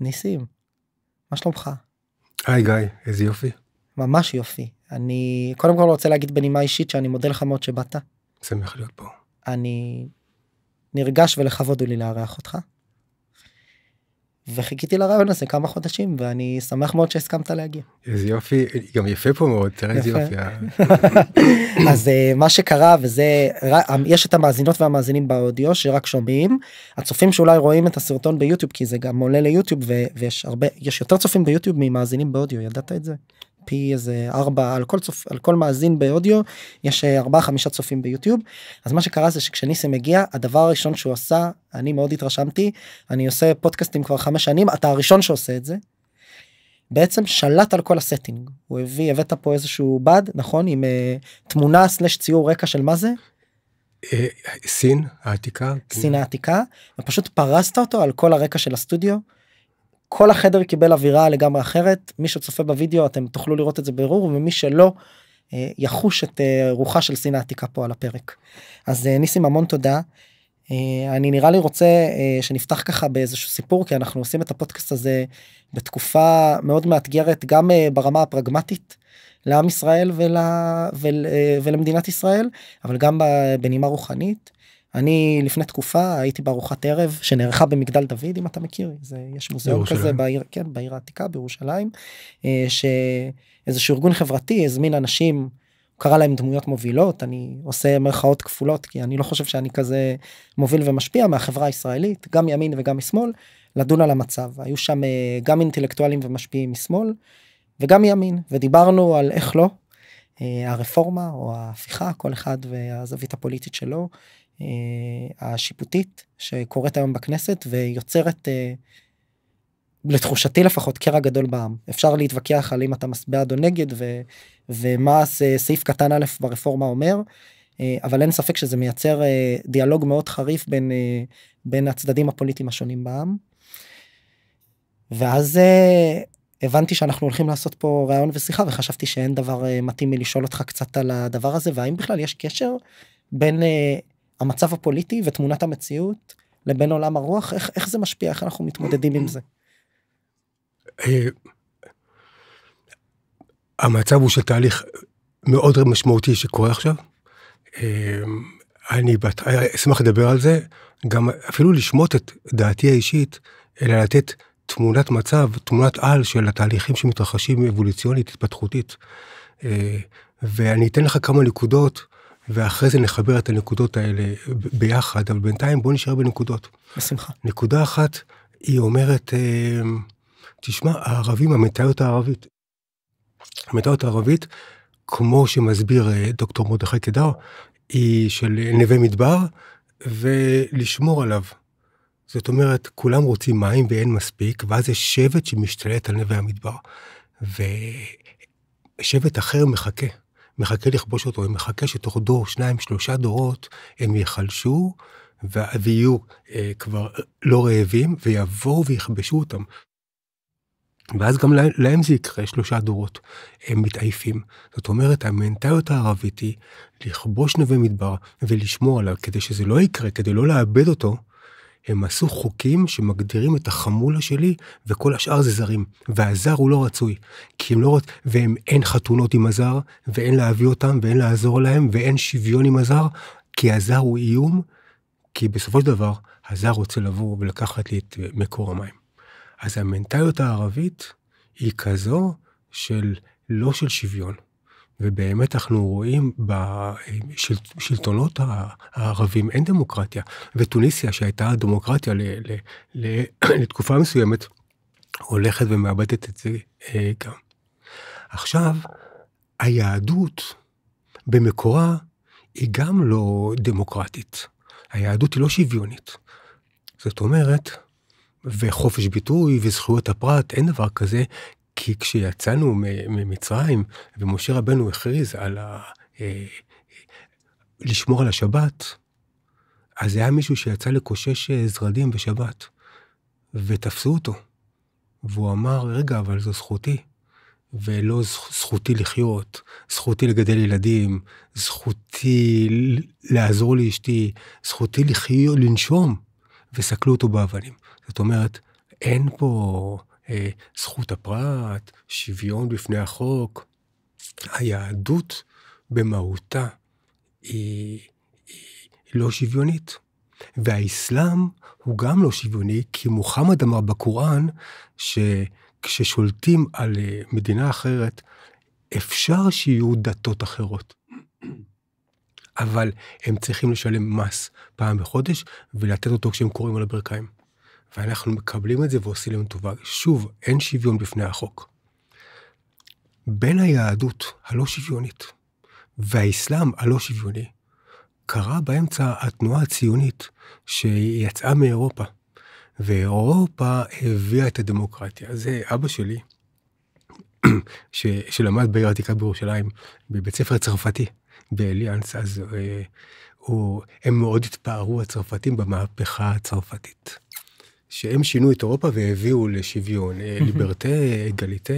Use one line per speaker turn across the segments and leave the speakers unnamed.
ניסים, מה שלומך?
היי גיא, איזה יופי.
ממש יופי. אני קודם כל רוצה להגיד בנימה אישית שאני מודה לך מאוד שבאת. שמח להיות פה. אני נרגש ולכבוד הוא לי לארח אותך. וחיכיתי לרעיון הזה כמה חודשים ואני שמח מאוד שהסכמת להגיע. איזה יופי גם יפה פה מאוד תראה איזה יופי. אז אה, מה שקרה וזה אה, יש את המאזינות והמאזינים באודיו שרק שומעים הצופים שאולי רואים את הסרטון ביוטיוב כי זה גם עולה ליוטיוב ויש הרבה יש יותר צופים ביוטיוב ממאזינים באודיו ידעת את זה. פי איזה ארבע על כל צופ... על כל מאזין באודיו יש אה, ארבעה חמישה צופים ביוטיוב אז מה שקרה זה שכשניסים הגיע הדבר הראשון שהוא עשה אני מאוד התרשמתי אני עושה פודקאסטים כבר חמש שנים אתה הראשון שעושה את זה. בעצם שלט על כל הסטינג הוא הביא הבאת פה איזשהו בד נכון עם uh, תמונה סלש ציור רקע של מה זה. אה, סין העתיקה סין העתיקה ופשוט פרסת אותו על כל הרקע של הסטודיו. כל החדר קיבל אווירה לגמרי אחרת מי שצופה בווידאו אתם תוכלו לראות את זה ברור ומי שלא אה, יחוש את אה, רוחה של סין העתיקה פה על הפרק. אז אה, ניסים המון תודה. אני נראה לי רוצה שנפתח ככה באיזשהו סיפור כי אנחנו עושים את הפודקאסט הזה בתקופה מאוד מאתגרת גם ברמה הפרגמטית לעם ישראל ול, ול, ולמדינת ישראל אבל גם בנימה רוחנית אני לפני תקופה הייתי בארוחת ערב שנערכה במגדל דוד אם אתה מכיר זה יש מוזיאון בירושלים. כזה בעיר כן בעיר העתיקה בירושלים אה, שאיזה שהוא ארגון חברתי הזמין אנשים. קרא להם דמויות מובילות אני עושה מרכאות כפולות כי אני לא חושב שאני כזה מוביל ומשפיע מהחברה הישראלית גם ימין וגם משמאל לדון על המצב היו שם אה, גם אינטלקטואלים ומשפיעים משמאל וגם מימין ודיברנו על איך לא אה, הרפורמה או ההפיכה כל אחד והזווית הפוליטית שלו אה, השיפוטית שקורית היום בכנסת ויוצרת אה, לתחושתי לפחות קרע גדול בעם אפשר להתווכח על אם אתה בעד או נגד ו, ומה סעיף קטן א' ברפורמה אומר אה, אבל אין ספק שזה מייצר דיאלוג מאוד חריף בין בין הצדדים הפוליטיים השונים בעם. ואז הבנתי שאנחנו הולכים לעשות פה ראיון ושיחה וחשבתי שאין דבר מתאים מלשאול אותך קצת על הדבר הזה והאם בכלל יש קשר בין המצב הפוליטי ותמונת המציאות לבין עולם הרוח, איך, איך זה משפיע, איך אנחנו מתמודדים עם זה?
אה, המצב הוא של תהליך מאוד משמעותי שקורה עכשיו. אה, אני בת... אה, אשמח לדבר על זה, גם אפילו לשמוט את דעתי האישית, אלא לתת תמונת מצב, תמונת על של התהליכים שמתרחשים אבולוציונית, התפתחותית. ואני אתן לך כמה נקודות ואחרי זה נחבר את הנקודות האלה ביחד, אבל בינתיים בוא נשאר בנקודות. בשמחה. נקודה אחת, היא אומרת, אה, תשמע, הערבים, המטאיות הערבית, המטאיות הערבית, כמו שמסביר אה, דוקטור מרדכי קידר, היא של נווה מדבר, ולשמור עליו. זאת אומרת, כולם רוצים מים ואין מספיק, ואז יש שבט שמשתלט על נווה המדבר. ושבט אחר מחכה. מחכה לכבוש אותו, מחכה שתוך דור, שניים, שלושה דורות הם ייחלשו ויהיו אה, כבר לא רעבים ויבואו ויכבשו אותם. ואז גם להם, להם זה יקרה, שלושה דורות הם מתעייפים. זאת אומרת, המנטליות הערבית היא לכבוש נווה מדבר ולשמור עליו כדי שזה לא יקרה, כדי לא לאבד אותו, הם עשו חוקים שמגדירים את החמולה שלי וכל השאר זה זרים. והזר הוא לא רצוי. כי הם לא רוצ... והם אין חתונות עם הזר, ואין להביא אותם, ואין לעזור להם, ואין שוויון עם הזר, כי הזר הוא איום, כי בסופו של דבר הזר רוצה לבוא ולקחת לי את מקור המים. אז המנטליות הערבית היא כזו של לא של שוויון. ובאמת אנחנו רואים בשלטונות הערבים אין דמוקרטיה. וטוניסיה שהייתה דמוקרטיה ל, ל, ל, לתקופה מסוימת הולכת ומאבדת את זה אה, גם. עכשיו, היהדות במקורה היא גם לא דמוקרטית. היהדות היא לא שוויונית. זאת אומרת, וחופש ביטוי וזכויות הפרט, אין דבר כזה, כי כשיצאנו ממצרים ומשה רבנו הכריז על ה... אה, לשמור על השבת, אז היה מישהו שיצא לקושש אה, זרדים בשבת, ותפסו אותו. והוא אמר, רגע, אבל זו זכותי. ולא זכותי לחיות, זכותי לגדל ילדים, זכותי לעזור לאשתי, זכותי לחיות, לנשום, וסקלו אותו באבנים. זאת אומרת, אין פה אה, זכות הפרט, שוויון בפני החוק. היהדות במהותה היא, היא לא שוויונית. והאסלאם הוא גם לא שוויוני, כי מוחמד אמר בקוראן שכששולטים על אה, מדינה אחרת, אפשר שיהיו דתות אחרות. אבל הם צריכים לשלם מס פעם בחודש ולתת אותו כשהם קוראים על הברכיים. ואנחנו מקבלים את זה ועושים להם טובה. שוב, אין שוויון בפני החוק. בין היהדות הלא שוויונית והאסלאם הלא שוויוני, קרה באמצע התנועה הציונית שיצאה מאירופה, ואירופה הביאה את הדמוקרטיה. זה אבא שלי, ש, שלמד בעיר העתיקה בירושלים, בבית ספר צרפתי, באליאנס, אז אה, הוא, הם מאוד התפארו הצרפתים במהפכה הצרפתית. שהם שינו את אירופה והביאו לשוויון, אה, ליברטה, אגליטה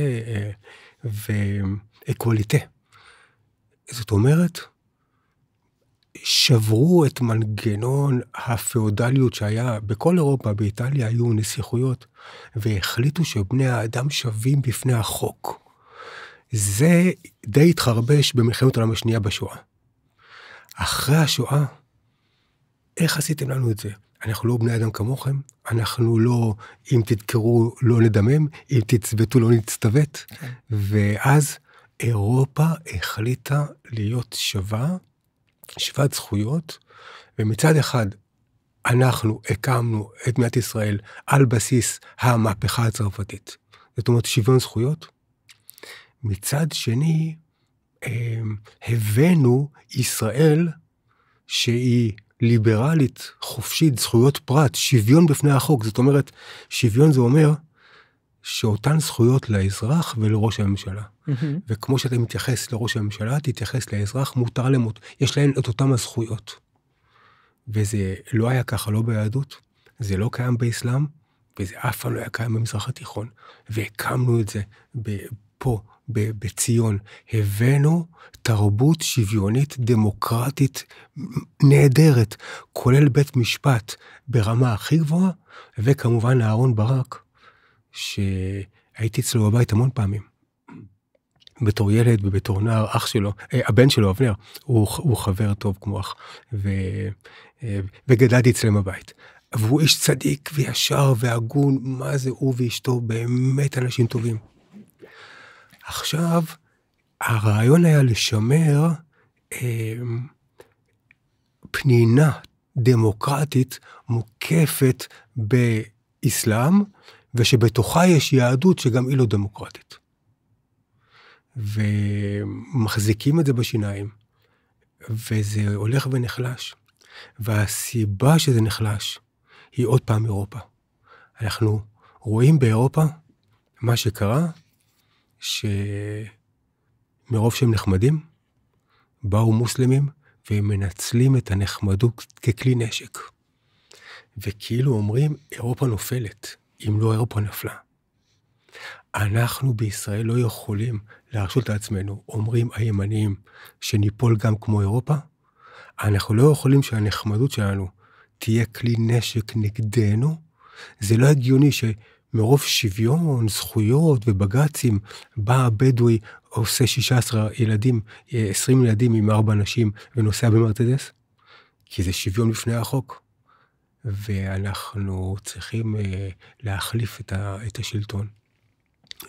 ואקווליטה. זאת אומרת, שברו את מנגנון הפאודליות שהיה בכל אירופה, באיטליה היו נסיכויות, והחליטו שבני האדם שווים בפני החוק. זה די התחרבש במלחמת העולם השנייה בשואה. אחרי השואה, איך עשיתם לנו את זה? אנחנו לא בני אדם כמוכם, אנחנו לא, אם תדקרו לא נדמם, אם תצוותו לא נצטוות. כן. ואז אירופה החליטה להיות שווה, שוות זכויות, ומצד אחד אנחנו הקמנו את מדינת ישראל על בסיס המהפכה הצרפתית. זאת אומרת, שוויון זכויות. מצד שני, אה, הבאנו ישראל שהיא ליברלית, חופשית, זכויות פרט, שוויון בפני החוק. זאת אומרת, שוויון זה אומר שאותן זכויות לאזרח ולראש הממשלה. Mm-hmm. וכמו שאתה מתייחס לראש הממשלה, תתייחס לאזרח, מותר למות. יש להם את אותן הזכויות. וזה לא היה ככה, לא ביהדות, זה לא קיים באסלאם, וזה אף פעם לא היה קיים במזרח התיכון. והקמנו את זה פה, בציון, הבאנו תרבות שוויונית דמוקרטית נהדרת, כולל בית משפט ברמה הכי גבוהה, וכמובן אהרון ברק, שהייתי אצלו בבית המון פעמים. בתור ילד ובתור נער, אח שלו, אה, הבן שלו, אבנר, הוא, הוא חבר טוב כמו אח, ו, אה, וגדלתי אצלם בבית. והוא איש צדיק וישר והגון, מה זה הוא ואשתו, באמת אנשים טובים. עכשיו, הרעיון היה לשמר אה, פנינה דמוקרטית מוקפת באסלאם, ושבתוכה יש יהדות שגם היא לא דמוקרטית. ומחזיקים את זה בשיניים, וזה הולך ונחלש. והסיבה שזה נחלש היא עוד פעם אירופה. אנחנו רואים באירופה מה שקרה שמרוב שהם נחמדים, באו מוסלמים והם מנצלים את הנחמדות ככלי נשק. וכאילו אומרים, אירופה נופלת, אם לא אירופה נפלה. אנחנו בישראל לא יכולים להרשות לעצמנו, אומרים הימנים שניפול גם כמו אירופה, אנחנו לא יכולים שהנחמדות שלנו תהיה כלי נשק נגדנו. זה לא הגיוני ש... מרוב שוויון, זכויות ובג"צים, בא הבדואי, עושה 16 ילדים, 20 אה, ילדים עם ארבע נשים ונוסע במרצדס? כי זה שוויון בפני החוק. ואנחנו צריכים אה, להחליף את, ה, את השלטון,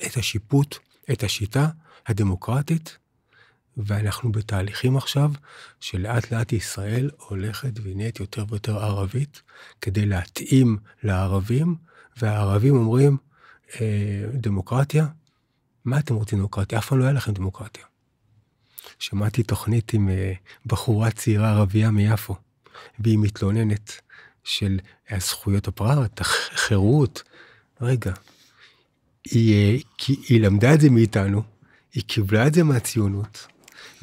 את השיפוט, את השיטה הדמוקרטית, ואנחנו בתהליכים עכשיו שלאט לאט ישראל הולכת ונהיית יותר ויותר ערבית כדי להתאים לערבים והערבים אומרים, אה, דמוקרטיה? מה אתם רוצים דמוקרטיה? אף פעם לא היה לכם דמוקרטיה. שמעתי תוכנית עם אה, בחורה צעירה ערבייה מיפו, והיא מתלוננת של הזכויות אה, הפרט, החירות. רגע, היא, היא למדה את זה מאיתנו, היא קיבלה את זה מהציונות,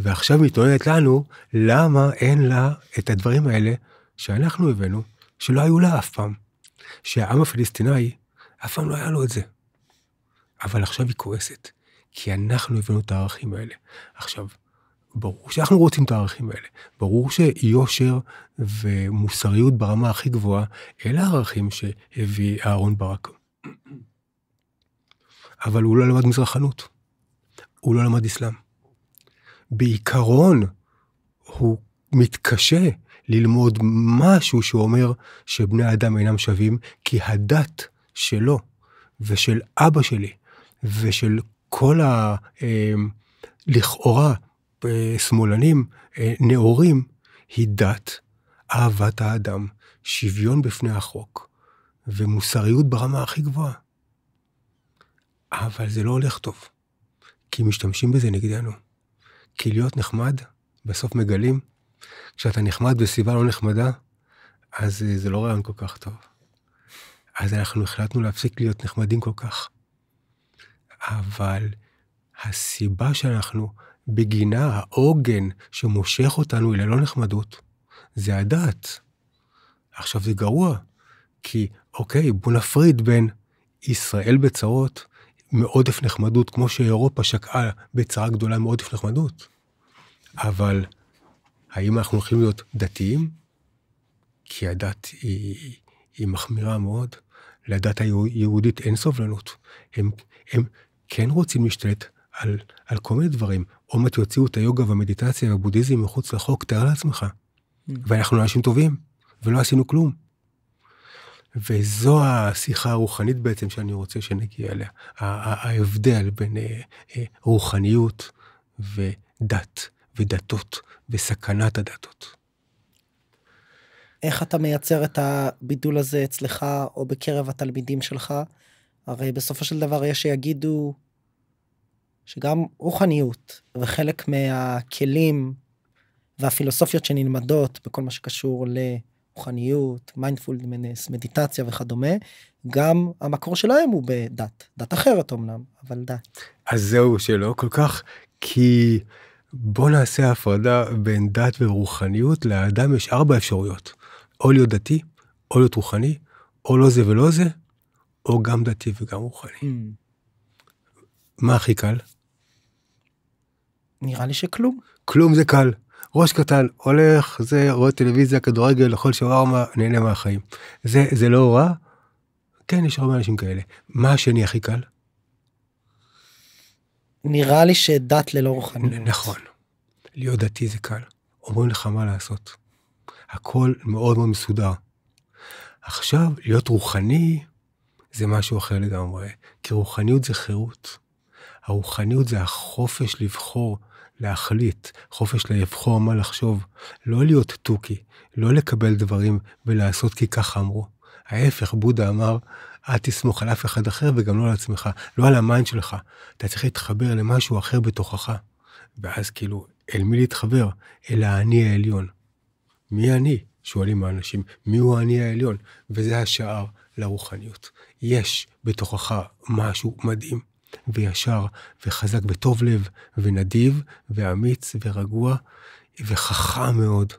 ועכשיו מתלוננת לנו למה אין לה את הדברים האלה שאנחנו הבאנו, שלא היו לה אף פעם. שהעם הפלסטיני, אף פעם לא היה לו את זה. אבל עכשיו היא כועסת, כי אנחנו הבאנו את הערכים האלה. עכשיו, ברור שאנחנו רוצים את הערכים האלה. ברור שיושר ומוסריות ברמה הכי גבוהה, אלה הערכים שהביא אהרן ברק. אבל הוא לא למד מזרחנות. הוא לא למד אסלאם. בעיקרון, הוא מתקשה ללמוד משהו שאומר שבני אדם אינם שווים, כי הדת שלו ושל אבא שלי ושל כל ה... אה, לכאורה אה, שמאלנים אה, נאורים, היא דת אהבת האדם, שוויון בפני החוק ומוסריות ברמה הכי גבוהה. אבל זה לא הולך טוב, כי משתמשים בזה נגדנו. כי להיות נחמד, בסוף מגלים כשאתה נחמד בסביבה לא נחמדה, אז אה, זה לא רעיון כל כך טוב. אז אנחנו החלטנו להפסיק להיות נחמדים כל כך. אבל הסיבה שאנחנו, בגינה העוגן שמושך אותנו אל הלא נחמדות, זה הדת. עכשיו זה גרוע, כי אוקיי, בוא נפריד בין ישראל בצרות מעודף נחמדות, כמו שאירופה שקעה בצרה גדולה מעודף נחמדות. אבל האם אנחנו הולכים להיות דתיים? כי הדת היא, היא מחמירה מאוד. לדת היהודית אין סובלנות. הם, הם כן רוצים להשתלט על, על כל מיני דברים. או מעט יוציאו את היוגה והמדיטציה והבודהיזם מחוץ לחוק, תאר לעצמך. Mm. ואנחנו אנשים טובים, ולא עשינו כלום. וזו השיחה הרוחנית בעצם שאני רוצה שנגיע אליה. ההבדל בין אה, אה, רוחניות ודת. ודתות וסכנת הדתות.
איך אתה מייצר את הבידול הזה אצלך או בקרב התלמידים שלך? הרי בסופו של דבר יש שיגידו שגם רוחניות וחלק מהכלים והפילוסופיות שנלמדות בכל מה שקשור לרוחניות, מיינדפולדמנס, מדיטציה וכדומה, גם המקור שלהם הוא בדת, דת אחרת אמנם, אבל דת.
אז זהו שלא כל כך, כי בוא נעשה הפרדה בין דת ורוחניות, לאדם יש ארבע אפשרויות, או להיות דתי, או להיות רוחני, או לא זה ולא זה, או גם דתי וגם רוחני. Mm. מה הכי קל? נראה לי שכלום. כלום זה קל. ראש קטן הולך זה רואה טלוויזיה כדורגל אוכל שווארמה נהנה מהחיים זה זה לא רע. כן יש הרבה אנשים כאלה מה השני הכי קל.
נראה לי שדת ללא רוחניות. נכון
להיות דתי זה קל. אומרים לך מה לעשות. הכל מאוד מאוד מסודר. עכשיו, להיות רוחני זה משהו אחר לגמרי, כי רוחניות זה חירות. הרוחניות זה החופש לבחור, להחליט, חופש לבחור מה לחשוב, לא להיות תוכי, לא לקבל דברים ולעשות כי ככה אמרו. ההפך, בודה אמר, אל תסמוך על אף אחד אחר וגם לא על עצמך, לא על המיינד שלך. אתה צריך להתחבר למשהו אחר בתוכך. ואז כאילו, אל מי להתחבר? אל האני העליון. מי אני? שואלים האנשים, מי הוא האני העליון? וזה השער לרוחניות. יש בתוכך משהו מדהים, וישר, וחזק וטוב לב, ונדיב, ואמיץ, ורגוע, וחכם מאוד.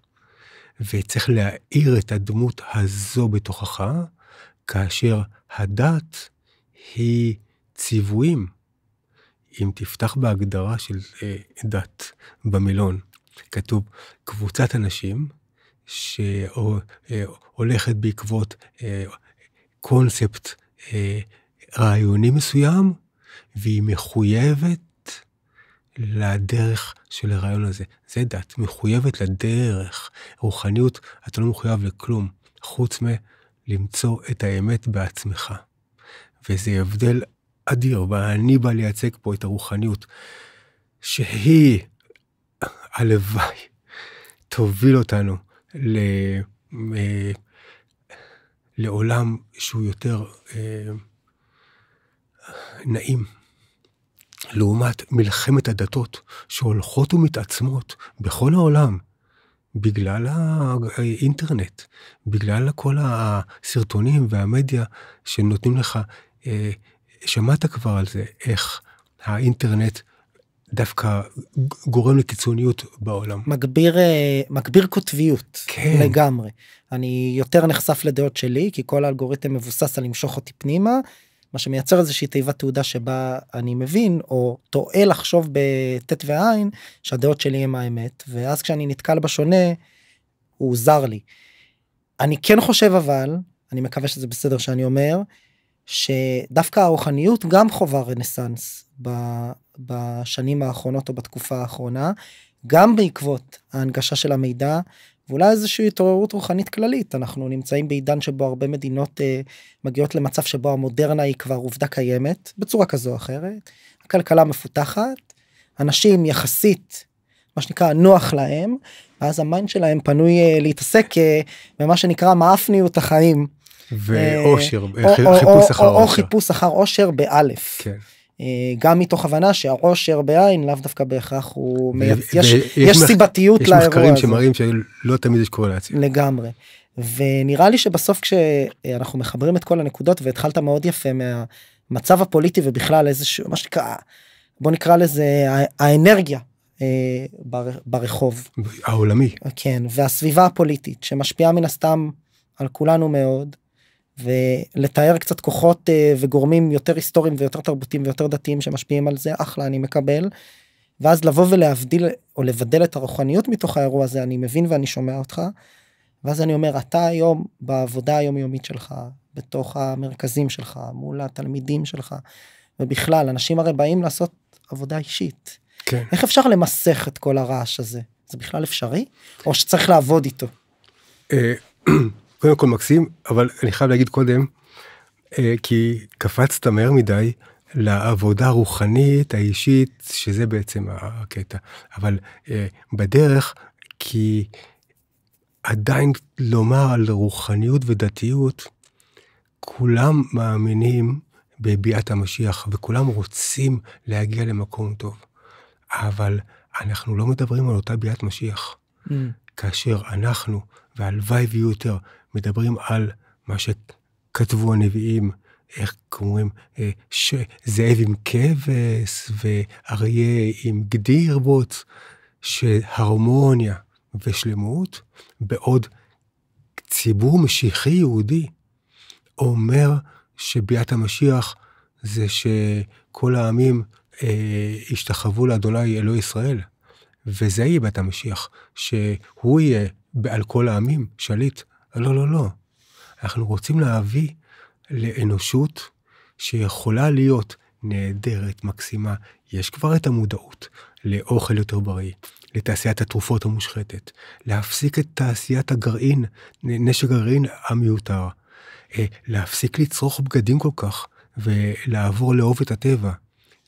וצריך להאיר את הדמות הזו בתוכך, כאשר הדת היא ציוויים, אם תפתח בהגדרה של אה, דת במילון, כתוב קבוצת אנשים שהולכת אה, בעקבות אה, קונספט אה, רעיוני מסוים, והיא מחויבת לדרך של הרעיון הזה. זה דת, מחויבת לדרך. רוחניות, אתה לא מחויב לכלום, חוץ מלמצוא את האמת בעצמך. וזה הבדל אדיר, ואני בא לייצג פה את הרוחניות, שהיא, הלוואי, תוביל אותנו ל... אה, לעולם שהוא יותר אה, נעים. לעומת מלחמת הדתות שהולכות ומתעצמות בכל העולם, בגלל האינטרנט, בגלל כל הסרטונים והמדיה שנותנים לך אה, שמעת כבר על זה, איך האינטרנט דווקא גורם
לקיצוניות בעולם. מגביר, אה, מגביר קוטביות כן. לגמרי. אני יותר נחשף לדעות שלי, כי כל האלגוריתם מבוסס על למשוך אותי פנימה, מה שמייצר איזושהי תיבת תעודה שבה אני מבין, או טועה לחשוב בט' ועין, שהדעות שלי הם האמת, ואז כשאני נתקל בשונה, הוא זר לי. אני כן חושב אבל, אני מקווה שזה בסדר שאני אומר, שדווקא הרוחניות גם חווה רנסאנס בשנים האחרונות או בתקופה האחרונה, גם בעקבות ההנגשה של המידע, ואולי איזושהי התעוררות רוחנית כללית. אנחנו נמצאים בעידן שבו הרבה מדינות אה, מגיעות למצב שבו המודרנה היא כבר עובדה קיימת, בצורה כזו או אחרת. הכלכלה מפותחת, אנשים יחסית, מה שנקרא, נוח להם, ואז המיינד שלהם פנוי אה, להתעסק אה, במה שנקרא מאפניות החיים. ואושר, אה, אה, חיפוש אחר אושר. או חיפוש אחר אושר באלף. כן. אה, גם מתוך הבנה שהאושר בעין לאו דווקא בהכרח הוא יש, סיבתיות לאירוע הזה. יש מחקרים שמראים
שלא תמיד יש קורלציה.
לגמרי. ונראה לי שבסוף כשאנחנו מחברים את כל הנקודות והתחלת מאוד יפה מהמצב הפוליטי ובכלל איזשהו מה שנקרא בוא נקרא לזה האנרגיה ברחוב העולמי כן והסביבה הפוליטית שמשפיעה מן הסתם על כולנו מאוד ולתאר קצת כוחות uh, וגורמים יותר היסטוריים ויותר תרבותיים ויותר דתיים שמשפיעים על זה אחלה אני מקבל. ואז לבוא ולהבדיל או לבדל את הרוחניות מתוך האירוע הזה אני מבין ואני שומע אותך. ואז אני אומר אתה היום בעבודה היומיומית שלך בתוך המרכזים שלך מול התלמידים שלך ובכלל אנשים הרי באים לעשות עבודה אישית. כן. איך אפשר למסך את כל הרעש הזה זה בכלל אפשרי או שצריך לעבוד איתו.
אה, קודם כל מקסים, אבל אני חייב להגיד קודם, אה, כי קפצת מהר מדי לעבודה הרוחנית האישית, שזה בעצם הקטע, אבל אה, בדרך, כי עדיין לומר על רוחניות ודתיות, כולם מאמינים בביאת המשיח, וכולם רוצים להגיע למקום טוב, אבל אנחנו לא מדברים על אותה ביאת משיח. Mm. כאשר אנחנו, והלוואי ויהיו יותר, מדברים על מה שכתבו הנביאים, איך קוראים, אה, זאב עם כבש ואריה עם גדי ירבוץ, שהרמוניה ושלמות, בעוד ציבור משיחי יהודי אומר שביאת המשיח זה שכל העמים אה, השתחוו לאדוני אלוהי ישראל, וזה יהיה ביאת המשיח, שהוא יהיה על כל העמים שליט לא, לא, לא. אנחנו רוצים להביא לאנושות שיכולה להיות נהדרת, מקסימה. יש כבר את המודעות לאוכל יותר בריא, לתעשיית התרופות המושחתת, להפסיק את תעשיית הגרעין, נשק הגרעין המיותר, אה, להפסיק לצרוך בגדים כל כך ולעבור לאהוב את הטבע.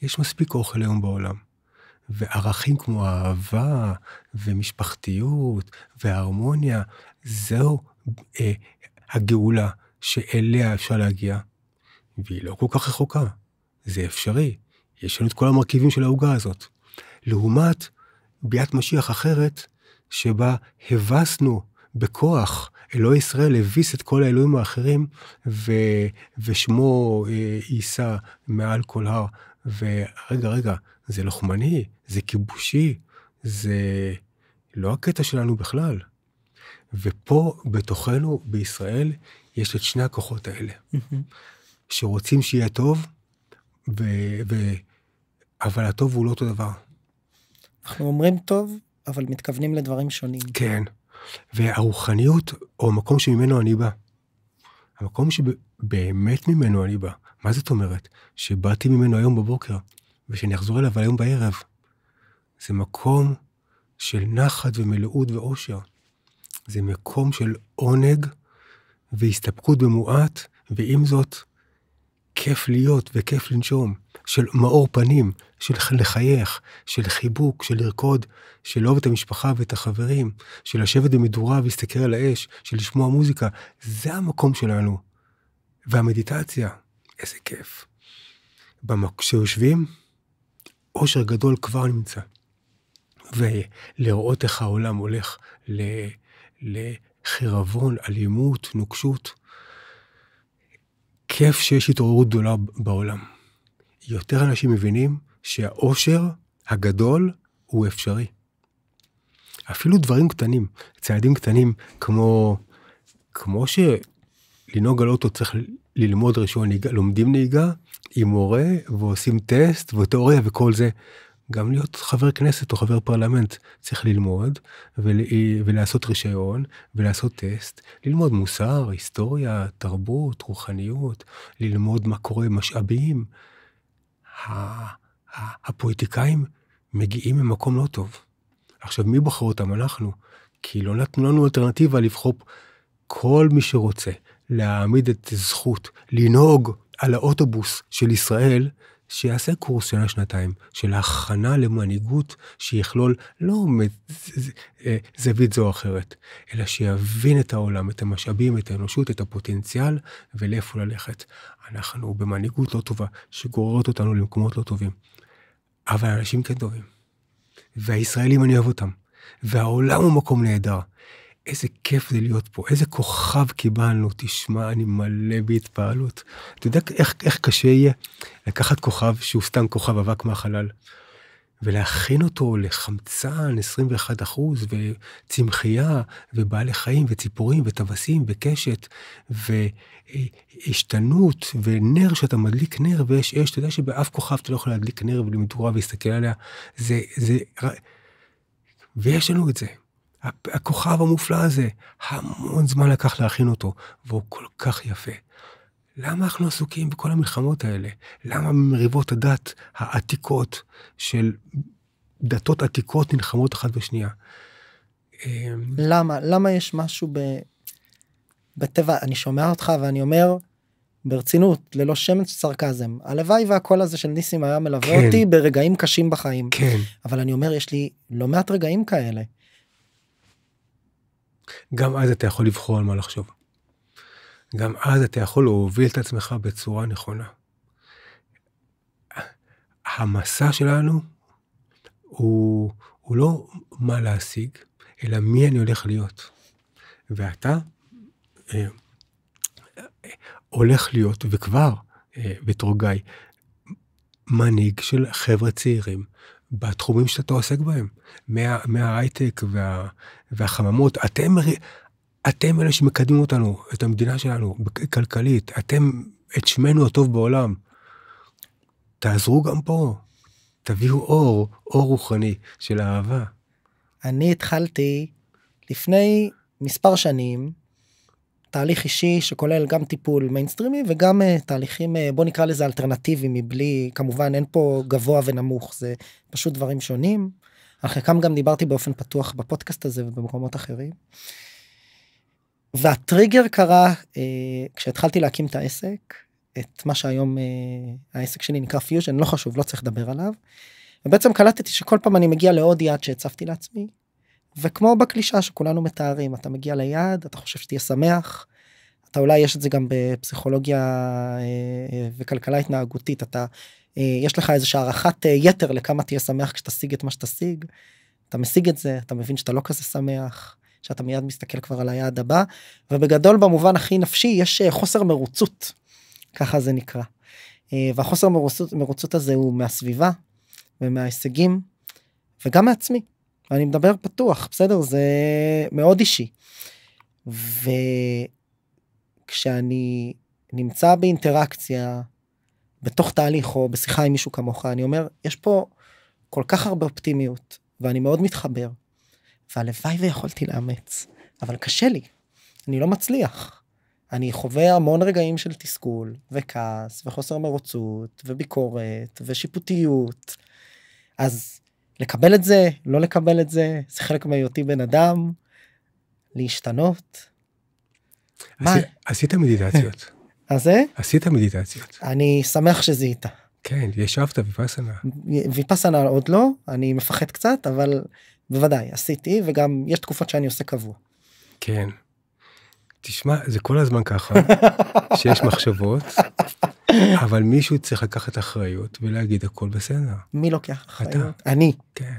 יש מספיק אוכל היום בעולם. וערכים כמו אהבה ומשפחתיות והרמוניה, זהו אה, הגאולה שאליה אפשר להגיע, והיא לא כל כך רחוקה. זה אפשרי. יש לנו את כל המרכיבים של העוגה הזאת. לעומת ביאת משיח אחרת, שבה הבסנו בכוח, אלוהי ישראל הביס את כל האלוהים האחרים, ו, ושמו אה, יישא אה, מעל כל הר. ורגע, רגע, זה לוחמני, זה כיבושי, זה לא הקטע שלנו בכלל. ופה, בתוכנו, בישראל, יש את שני הכוחות האלה, mm-hmm. שרוצים שיהיה טוב, ו... ו... אבל הטוב הוא לא אותו דבר.
אנחנו אומרים טוב, אבל מתכוונים לדברים שונים.
כן, והרוחניות, או המקום שממנו אני בא, המקום שבאמת ממנו אני בא, מה זאת אומרת? שבאתי ממנו היום בבוקר, ושאני אחזור אליו היום בערב. זה מקום של נחת ומלאות ואושר. זה מקום של עונג והסתפקות במועט, ועם זאת, כיף להיות וכיף לנשום, של מאור פנים, של לחייך, של חיבוק, של לרקוד, של לאהוב את המשפחה ואת החברים, של לשבת במדורה ולהסתכל על האש, של לשמוע מוזיקה, זה המקום שלנו. והמדיטציה, איזה כיף. כשיושבים, אושר גדול כבר נמצא. ולראות איך העולם הולך ל... לחירבון, אלימות, נוקשות. כיף שיש התעוררות גדולה בעולם. יותר אנשים מבינים שהאושר הגדול הוא אפשרי. אפילו דברים קטנים, צעדים קטנים, כמו, כמו שלנהוג על אוטו צריך ללמוד ראשון נהיגה, לומדים נהיגה עם מורה ועושים טסט ותיאוריה וכל זה. גם להיות חבר כנסת או חבר פרלמנט צריך ללמוד ול, ולעשות רישיון ולעשות טסט, ללמוד מוסר, היסטוריה, תרבות, רוחניות, ללמוד מה קורה, משאבים. הפוליטיקאים מגיעים ממקום לא טוב. עכשיו, מי בוחר אותם? אנחנו. כי לא נתנו לנו אלטרנטיבה לבחור כל מי שרוצה להעמיד את זכות לנהוג על האוטובוס של ישראל, שיעשה קורס שנה שנתיים של הכנה למנהיגות שיכלול לא אה, זווית זו או אחרת, אלא שיבין את העולם, את המשאבים, את האנושות, את הפוטנציאל ולאיפה ללכת. אנחנו במנהיגות לא טובה שגוררת אותנו למקומות לא טובים, אבל אנשים כן טובים. והישראלים אני אוהב אותם, והעולם הוא מקום נהדר. איזה כיף זה להיות פה, איזה כוכב קיבלנו, תשמע, אני מלא בהתפעלות. אתה יודע איך, איך קשה יהיה לקחת כוכב שהוא סתם כוכב אבק מהחלל, ולהכין אותו לחמצן 21 אחוז, וצמחייה, ובעלי חיים, וציפורים, וטווסים, וקשת, והשתנות, ונר, שאתה מדליק נר, ויש אש, אתה יודע שבאף כוכב אתה לא יכול להדליק נר ולמדורה ולהסתכל עליה, זה, זה, ויש לנו את זה. הכוכב המופלא הזה, המון זמן לקח להכין אותו, והוא כל כך יפה. למה אנחנו עסוקים בכל המלחמות האלה? למה מריבות הדת העתיקות של דתות עתיקות נלחמות
אחת בשנייה? אמ, למה? למה יש משהו ב... בטבע? אני שומע אותך ואני אומר, ברצינות, ללא שמץ סרקזם. הלוואי והקול הזה של ניסים היה מלווה כן. אותי ברגעים קשים בחיים. כן. אבל אני אומר, יש לי לא מעט רגעים כאלה.
גם אז אתה יכול לבחור על מה לחשוב. גם אז אתה יכול להוביל את עצמך בצורה נכונה. המסע שלנו הוא, הוא לא מה להשיג, אלא מי אני הולך להיות. ואתה אה, הולך להיות, וכבר, אה, בתור גיא, מנהיג של חבר'ה צעירים בתחומים שאתה עוסק בהם, מה, מההייטק וה, והחממות. אתם, אתם אלה שמקדמים אותנו, את המדינה שלנו, כלכלית, אתם את שמנו הטוב בעולם. תעזרו גם פה, תביאו אור, אור רוחני של אהבה.
אני התחלתי לפני מספר שנים תהליך אישי שכולל גם טיפול מיינסטרימי וגם אה, תהליכים אה, בוא נקרא לזה אלטרנטיביים מבלי כמובן אין פה גבוה ונמוך זה פשוט דברים שונים. על חלקם גם דיברתי באופן פתוח בפודקאסט הזה ובמקומות אחרים. והטריגר קרה uh, כשהתחלתי להקים את העסק את מה שהיום uh, העסק שלי נקרא פיוז'ן לא חשוב לא צריך לדבר עליו. ובעצם קלטתי שכל פעם אני מגיע לעוד יעד שהצבתי לעצמי וכמו בקלישה שכולנו מתארים אתה מגיע ליעד אתה חושב שתהיה שמח. אתה אולי יש את זה גם בפסיכולוגיה אה, אה, וכלכלה התנהגותית אתה אה, יש לך איזושהי הערכת אה, יתר לכמה תהיה שמח כשתשיג את מה שתשיג. אתה משיג את זה אתה מבין שאתה לא כזה שמח שאתה מיד מסתכל כבר על היעד הבא ובגדול במובן הכי נפשי יש אה, חוסר מרוצות ככה זה נקרא. אה, והחוסר מרוצות, מרוצות הזה הוא מהסביבה ומההישגים וגם מעצמי. אני מדבר פתוח, בסדר? זה מאוד אישי. וכשאני נמצא באינטראקציה, בתוך תהליך או בשיחה עם מישהו כמוך, אני אומר, יש פה כל כך הרבה אופטימיות, ואני מאוד מתחבר, והלוואי ויכולתי לאמץ, אבל קשה לי, אני לא מצליח. אני חווה המון רגעים של תסכול, וכעס, וחוסר מרוצות, וביקורת, ושיפוטיות. אז לקבל את זה, לא לקבל את זה, זה חלק מהיותי בן אדם, להשתנות.
מה? עשית מדיטציות. מה אה? זה? עשית מדיטציות.
אני שמח שזיהית.
כן, ישבת ויפאסנה.
ויפאסנה עוד לא, אני מפחד קצת, אבל בוודאי, עשיתי, וגם יש תקופות שאני עושה קבוע.
כן. תשמע, זה כל הזמן ככה, שיש מחשבות, אבל מישהו צריך לקחת אחריות ולהגיד הכל בסדר.
מי לוקח אחריות? אתה. אני. כן.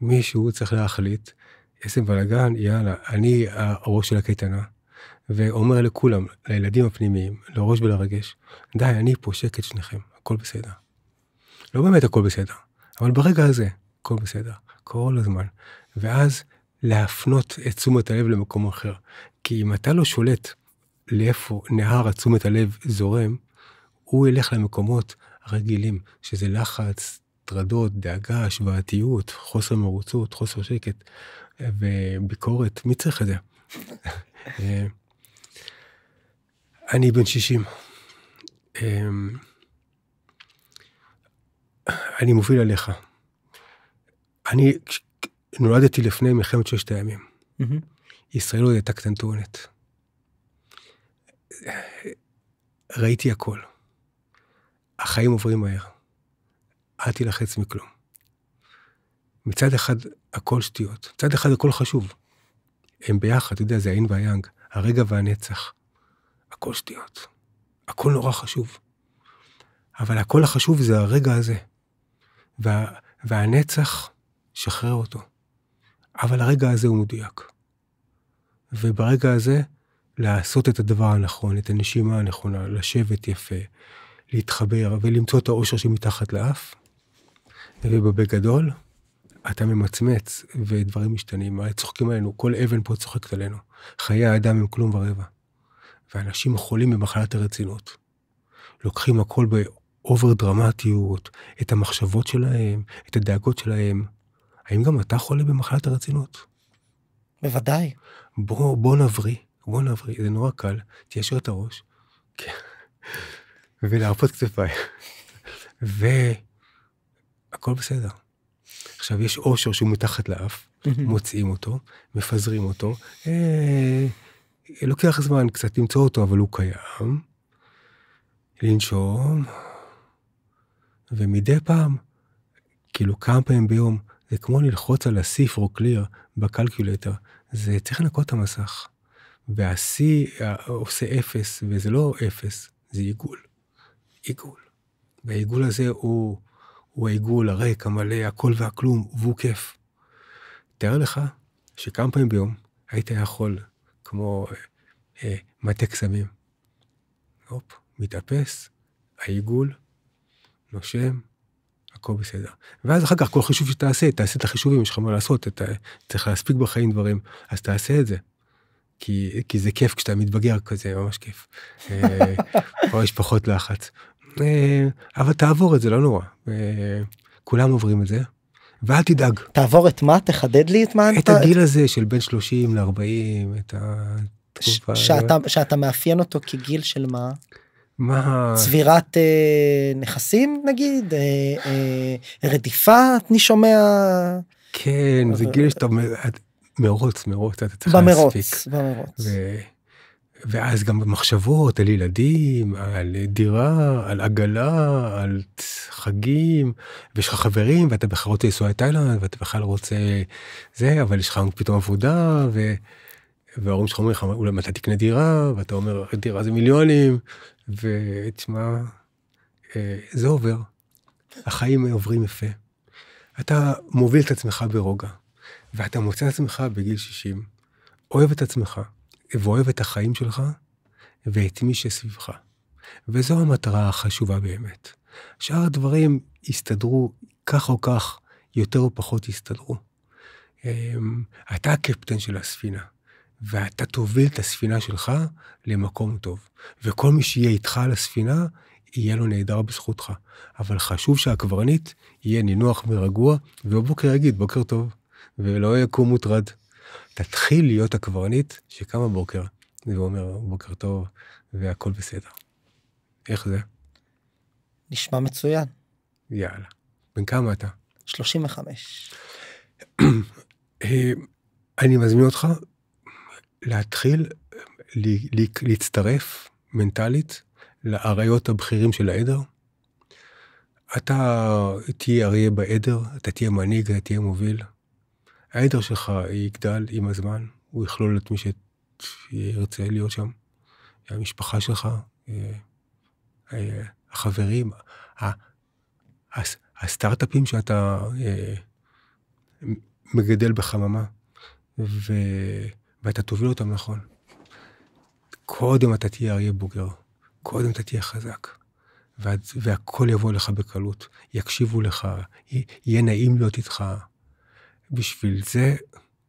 מישהו צריך להחליט איזה בלאגן, יאללה, אני הראש של הקייטנה, ואומר לכולם, לילדים הפנימיים, לראש ולרגש, די, אני פה שקט שניכם, הכל בסדר. לא באמת הכל בסדר, אבל ברגע הזה, הכל בסדר, כל הזמן. ואז להפנות את תשומת הלב למקום אחר. כי אם אתה לא שולט לאיפה נהר עצומת הלב זורם, הוא ילך למקומות הרגילים, שזה לחץ, טרדות, דאגה, השוואתיות, חוסר מרוצות, חוסר שקט וביקורת. מי צריך את זה? אה, אני בן 60. אה, אני מוביל עליך. אני נולדתי לפני מלחמת ששת הימים. ישראל עוד הייתה קטנטונת. ראיתי הכל. החיים עוברים מהר. אל תילחץ מכלום. מצד אחד הכל שטויות, מצד אחד הכל חשוב. הם ביחד, אתה יודע, זה האין והיאנג, הרגע והנצח. הכל שטויות. הכל נורא חשוב. אבל הכל החשוב זה הרגע הזה. וה, והנצח, שחרר אותו. אבל הרגע הזה הוא מדויק. וברגע הזה, לעשות את הדבר הנכון, את הנשימה הנכונה, לשבת יפה, להתחבר ולמצוא את האושר שמתחת לאף, ובגדול, אתה ממצמץ ודברים משתנים, צוחקים עלינו, כל אבן פה צוחקת עלינו. חיי האדם הם כלום ורבע. ואנשים חולים במחלת הרצינות. לוקחים הכל באובר דרמטיות, את המחשבות שלהם, את הדאגות שלהם. האם גם אתה חולה במחלת הרצינות? בוודאי. בוא, בוא נבריא. בוא נבריא, זה נורא קל, תיישר את הראש, כן, ולהרפות כתפיים, והכל בסדר. עכשיו, יש אושר שהוא מתחת לאף, מוצאים אותו, מפזרים אותו, אה, לוקח זמן קצת למצוא אותו, אבל הוא קיים. לנשום, ומדי פעם, כאילו כמה פעמים ביום, זה כמו ללחוץ על ה-Cifro Clear בקלקולטר, זה צריך לנקות את המסך. והשיא אה, עושה אפס, וזה לא אפס, זה עיגול. עיגול. והעיגול הזה הוא, הוא העיגול הריק, המלא, הכל והכלום, והוא כיף. תאר לך שכמה פעמים ביום היית יכול, כמו אה, אה, מטה קסמים, הופ, מתאפס, העיגול, נושם, הכל בסדר. ואז אחר כך כל חישוב שתעשה, תעשה את החישובים, יש לך מה לעשות, אתה צריך להספיק בחיים דברים, אז תעשה את זה. כי, כי זה כיף כשאתה מתבגר כזה, ממש כיף. או אה, יש פחות לחץ. אה, אבל תעבור את זה, לא נורא. אה, כולם עוברים את זה, ואל תדאג. תעבור את מה? תחדד לי את מה את אתה... הגיל הזה של בין 30 ל-40, את התקופה... ש- שאתה,
שאתה מאפיין אותו כגיל של מה? מה? צבירת אה, נכסים נגיד? אה, אה, רדיפה, אני שומע? כן, זה גיל שאתה... מרוץ, מרוץ, אתה צריך במרוץ, להספיק. במרוץ, במרוץ.
ואז גם במחשבות על ילדים, על דירה, על עגלה, על חגים, ויש לך חברים ואתה בכלל רוצה לנסוע לתאילנד ואתה בכלל רוצה זה, אבל יש לך פתאום עבודה ו... וההורים שלך אומרים לך אולי מתי תקנה דירה ואתה אומר דירה זה מיליונים ותשמע אה, זה עובר. החיים עוברים יפה. אתה מוביל את עצמך ברוגע. ואתה מוצא את עצמך בגיל 60, אוהב את עצמך, ואוהב את החיים שלך, ואת מי שסביבך. וזו המטרה החשובה באמת. שאר הדברים יסתדרו כך או כך, יותר או פחות יסתדרו. אמ, אתה הקפטן של הספינה, ואתה תוביל את הספינה שלך למקום טוב. וכל מי שיהיה איתך על הספינה, יהיה לו נהדר בזכותך. אבל חשוב שהקברניט יהיה נינוח ורגוע, ובבוקר יגיד בוקר טוב. ולא יקום מוטרד. תתחיל להיות הקברניט שקם בבוקר ואומר בוקר טוב והכל בסדר. איך זה?
נשמע מצוין.
יאללה. בן כמה אתה?
35.
אה, אני מזמין אותך להתחיל להצטרף מנטלית לאריות הבכירים של העדר. אתה תהיה אריה בעדר, אתה תהיה מנהיג, אתה תהיה מוביל, העדר שלך יגדל עם הזמן, הוא יכלול את מי שירצה להיות שם, המשפחה שלך, אה, אה, החברים, הסטארט-אפים שאתה אה, מגדל בחממה, ו... ואתה תוביל אותם נכון. קודם אתה תהיה אריה בוגר, קודם אתה תהיה חזק, וה... והכל יבוא לך בקלות, יקשיבו לך, יהיה נעים להיות איתך. בשביל זה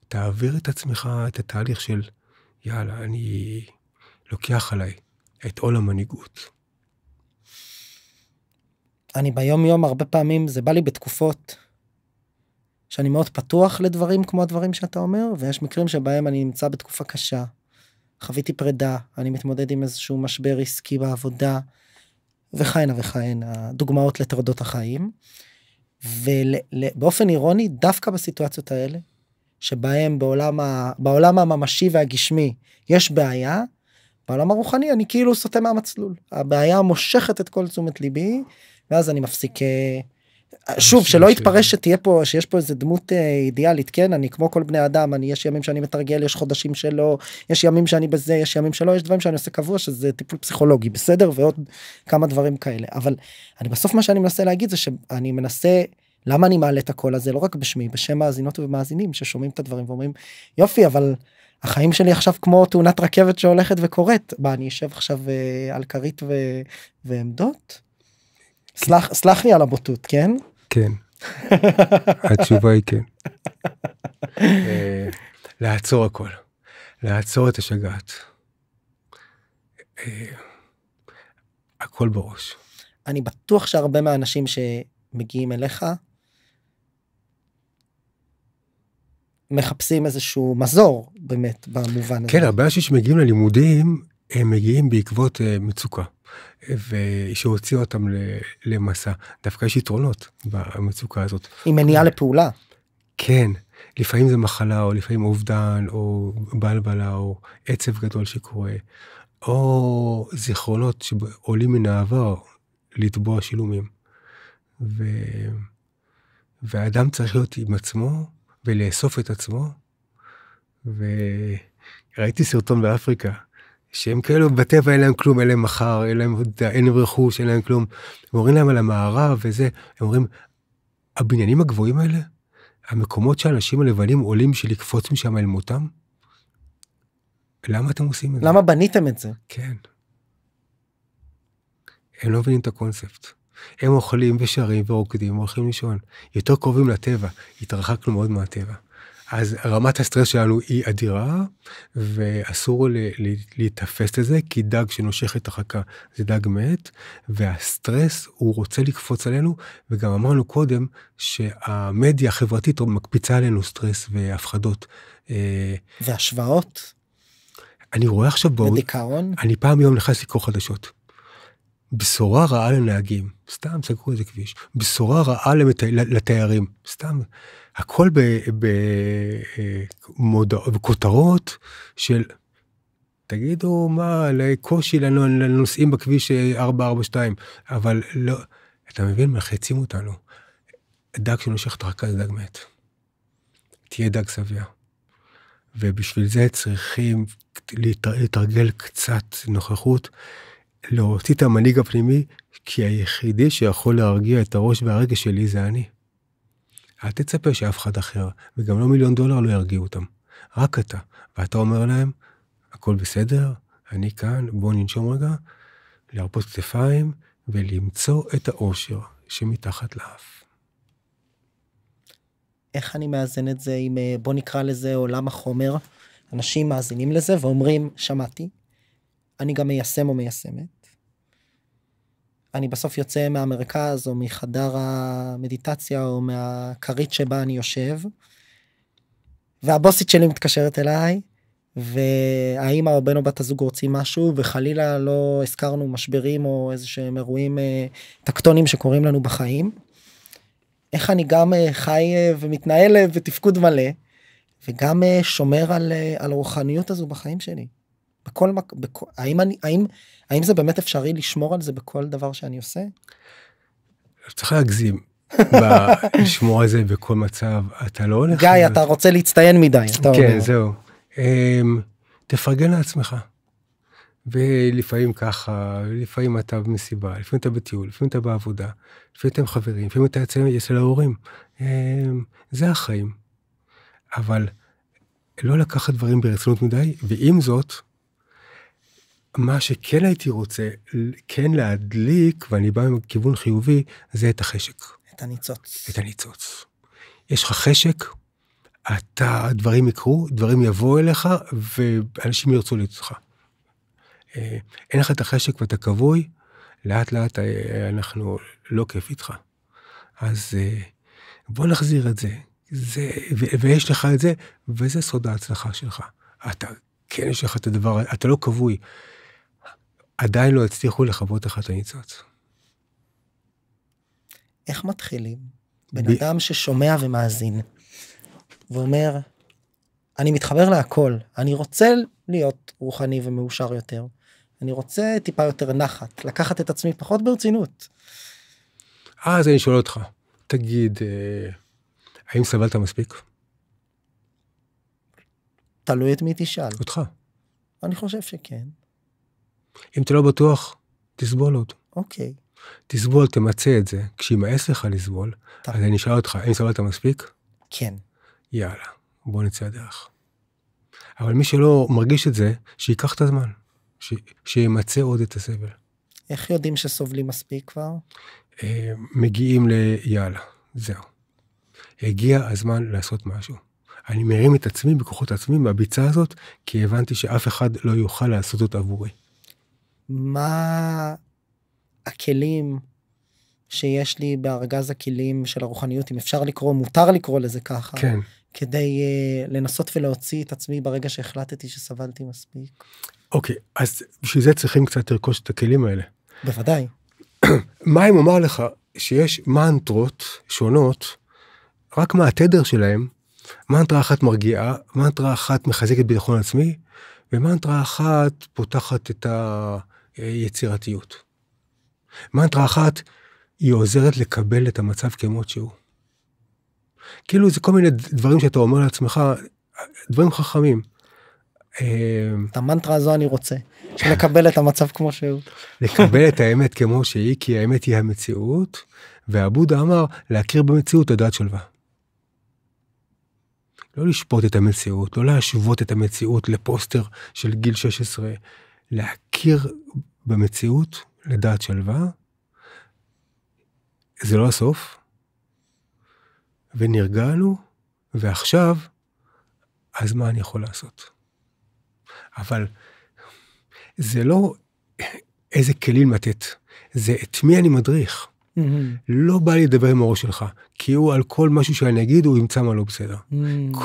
תעביר את עצמך את התהליך של, יאללה, אני לוקח עליי את עול המנהיגות.
אני ביום-יום הרבה פעמים, זה בא לי בתקופות שאני מאוד פתוח לדברים כמו הדברים שאתה אומר, ויש מקרים שבהם אני נמצא בתקופה קשה, חוויתי פרידה, אני מתמודד עם איזשהו משבר עסקי בעבודה, וכהנה וכהנה דוגמאות לטרדות החיים. ובאופן אירוני דווקא בסיטואציות האלה שבהם בעולם, ה, בעולם הממשי והגשמי יש בעיה, בעולם הרוחני אני כאילו סוטה מהמצלול. הבעיה מושכת את כל תשומת ליבי, ואז אני מפסיק אה, שוב שלא יתפרש שתהיה פה שיש פה איזה דמות אה, אידיאלית כן אני כמו כל בני אדם אני יש ימים שאני מתרגל יש חודשים שלא יש ימים שאני בזה יש ימים שלא יש דברים שאני עושה קבוע שזה טיפול פסיכולוגי בסדר ועוד כמה דברים כאלה אבל אני בסוף מה שאני מנסה להגיד זה שאני מנסה למה אני מעלה את הקול הזה לא רק בשמי בשם מאזינות ומאזינים ששומעים את הדברים ואומרים יופי אבל החיים שלי עכשיו כמו תאונת רכבת שהולכת וקורית מה אני אשב עכשיו אה, על כרית ועמדות. סלח, סלח לי על הבוטות, כן?
כן. התשובה היא כן. אה, לעצור הכל. לעצור את השגעת. אה, הכל בראש.
אני בטוח שהרבה מהאנשים שמגיעים אליך מחפשים איזשהו מזור באמת במובן כן, הזה. כן, הרבה
אנשים שמגיעים ללימודים הם מגיעים בעקבות אה, מצוקה. ושהוציאו אותם למסע. דווקא יש יתרונות במצוקה הזאת.
היא מניעה כן. לפעולה.
כן, לפעמים זה מחלה, או לפעמים אובדן, או בלבלה, או עצב גדול שקורה, או זיכרונות שעולים מן העבר לתבוע שילומים. ו... והאדם צריך להיות עם עצמו ולאסוף את עצמו. וראיתי סרטון באפריקה שהם כאלו בטבע אין להם כלום, אין להם מחר, אין להם, אין להם רכוש, אין להם כלום. הם אומרים להם על המערב וזה, הם אומרים, הבניינים הגבוהים האלה, המקומות שהאנשים הלבנים עולים בשביל לקפוץ משם אל מותם, למה אתם עושים את למה
זה? למה בניתם את זה? כן.
הם לא מבינים את הקונספט. הם אוכלים ושרים ורוקדים הולכים לישון. יותר קרובים לטבע, התרחקנו מאוד מהטבע. אז רמת הסטרס שלנו היא אדירה, ואסור להיתפס לזה, כי דג שנושך את החכה זה דג מת, והסטרס הוא רוצה לקפוץ עלינו, וגם אמרנו קודם שהמדיה החברתית מקפיצה עלינו סטרס והפחדות. אה, והשוואות? אני רואה עכשיו... בואו... ודיכאון? אני פעם יום נכנס לקרוא חדשות. בשורה רעה לנהגים, סתם סגרו איזה כביש, בשורה רעה למת... לתיירים, סתם הכל אה, בכותרות של תגידו מה לקושי לנו לנוסעים בכביש 442 אה, אבל לא אתה מבין מלחיצים אותנו. דג שנושך את הרקה זה דג מת. תהיה דג שבע. ובשביל זה צריכים להתרגל קצת נוכחות, להוציא את המנהיג הפנימי, כי היחידי שיכול להרגיע את הראש והרגש שלי זה אני. אל תצפה שאף אחד אחר, וגם לא מיליון דולר לא ירגיעו אותם. רק אתה. ואתה אומר להם, הכל בסדר, אני כאן, בואו ננשום רגע, להרפות כתפיים ולמצוא את האושר שמתחת לאף.
איך אני מאזן את זה עם, אה, בוא נקרא לזה עולם החומר? אנשים מאזינים לזה ואומרים, שמעתי, אני גם מיישם או מיישמת. אני בסוף יוצא מהמרכז או מחדר המדיטציה או מהכרית שבה אני יושב. והבוסית שלי מתקשרת אליי, והאימא או בן או בת הזוג רוצים משהו, וחלילה לא הזכרנו משברים או איזה שהם אירועים אה, טקטונים שקורים לנו בחיים. איך אני גם אה, חי אה, ומתנהל אה, בתפקוד מלא, וגם אה, שומר על, אה, על הרוחניות הזו בחיים שלי. בכל מקום, האם, אני, האם, האם זה באמת אפשרי לשמור על זה בכל דבר שאני עושה?
צריך להגזים. לשמור על זה בכל מצב אתה לא הולך. גיא לזה. אתה
רוצה להצטיין מדי. אתה כן אומר. זהו.
אמ,
תפרגן לעצמך.
ולפעמים ככה, לפעמים אתה במסיבה, לפעמים אתה בטיול, לפעמים אתה בעבודה, לפעמים אתם חברים, לפעמים אתה אצל, אצל ההורים. אמ, זה החיים. אבל לא לקחת דברים ברצינות מדי, ועם זאת, מה שכן הייתי רוצה כן להדליק ואני בא עם כיוון חיובי זה את החשק. את הניצוץ. את הניצוץ. יש לך חשק, אתה הדברים יקרו דברים יבואו אליך ואנשים ירצו לצלך. אה, אין לך את החשק ואתה כבוי לאט לאט אה, אנחנו לא כיף איתך. אז אה, בוא נחזיר את זה. זה ו- ויש לך את זה וזה סוד ההצלחה שלך. אתה כן יש לך את הדבר, אתה לא כבוי. עדיין לא הצליחו לכבות לך את הניצוץ.
איך מתחילים? בן ב... אדם ששומע ומאזין, ואומר, אני מתחבר להכל, אני רוצה להיות רוחני ומאושר יותר, אני רוצה טיפה יותר נחת, לקחת את עצמי פחות ברצינות.
אז אני שואל אותך, תגיד, אה, האם סבלת מספיק?
תלוי את מי תשאל. אותך. אני חושב שכן. אם אתה לא בטוח, תסבול עוד. אוקיי.
תסבול, תמצה את זה. כשימאס לך לסבול, טוב. אז אני אשאל אותך, האם סבלת מספיק? כן. יאללה, בוא נצא הדרך. אבל מי שלא מרגיש את זה, שייקח את הזמן, ש... שימצה עוד את הסבל.
איך יודעים שסובלים מספיק כבר? אה,
מגיעים ליאללה, זהו. הגיע הזמן לעשות משהו. אני מרים את עצמי בכוחות עצמי מהביצה הזאת, כי הבנתי שאף אחד לא יוכל לעשות זאת עבורי.
מה הכלים שיש לי בארגז הכלים של הרוחניות, אם אפשר לקרוא, מותר לקרוא לזה ככה, כן. כדי uh, לנסות ולהוציא את עצמי ברגע שהחלטתי שסבלתי מספיק.
אוקיי, okay, אז בשביל זה צריכים קצת לרכוש את הכלים האלה. בוודאי. מה אם אומר לך שיש מנטרות שונות, רק מה שלהם, מנטרה אחת מרגיעה, מנטרה אחת מחזקת ביטחון עצמי, ומנטרה אחת פותחת את ה... אה, יצירתיות. מנטרה אחת, היא עוזרת לקבל את המצב כמות שהוא. כאילו זה כל מיני דברים שאתה אומר
לעצמך, דברים חכמים. אה, את המנטרה הזו אני רוצה, לקבל את המצב כמו שהוא.
לקבל את האמת כמו שהיא, כי האמת היא המציאות, והבודה אמר להכיר במציאות לדעת שלווה. לא לשפוט את המציאות, לא להשוות את המציאות לפוסטר של גיל 16, להכיר במציאות, לדעת שלווה, זה לא הסוף. ונרגענו, ועכשיו, אז מה אני יכול לעשות? אבל זה לא איזה כלים לתת, זה את מי אני מדריך. Mm-hmm. לא בא לי לדבר עם הראש שלך, כי הוא על כל משהו שאני אגיד, הוא ימצא מה לא בסדר. Mm-hmm.